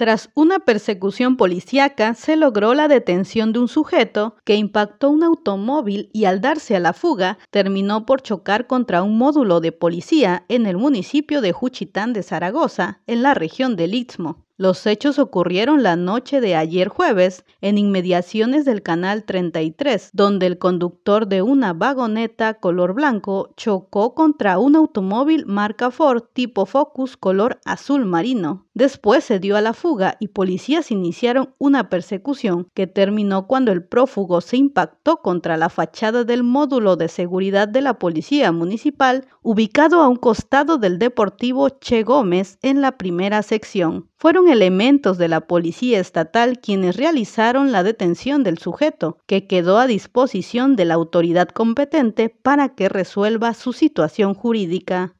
Tras una persecución policíaca, se logró la detención de un sujeto que impactó un automóvil y al darse a la fuga, terminó por chocar contra un módulo de policía en el municipio de Juchitán de Zaragoza, en la región del Istmo. Los hechos ocurrieron la noche de ayer jueves en inmediaciones del canal 33, donde el conductor de una vagoneta color blanco chocó contra un automóvil marca Ford tipo Focus color azul marino. Después se dio a la fuga y policías iniciaron una persecución que terminó cuando el prófugo se impactó contra la fachada del módulo de seguridad de la Policía Municipal ubicado a un costado del Deportivo Che Gómez en la primera sección. Fueron elementos de la Policía Estatal quienes realizaron la detención del sujeto, que quedó a disposición de la autoridad competente para que resuelva su situación jurídica.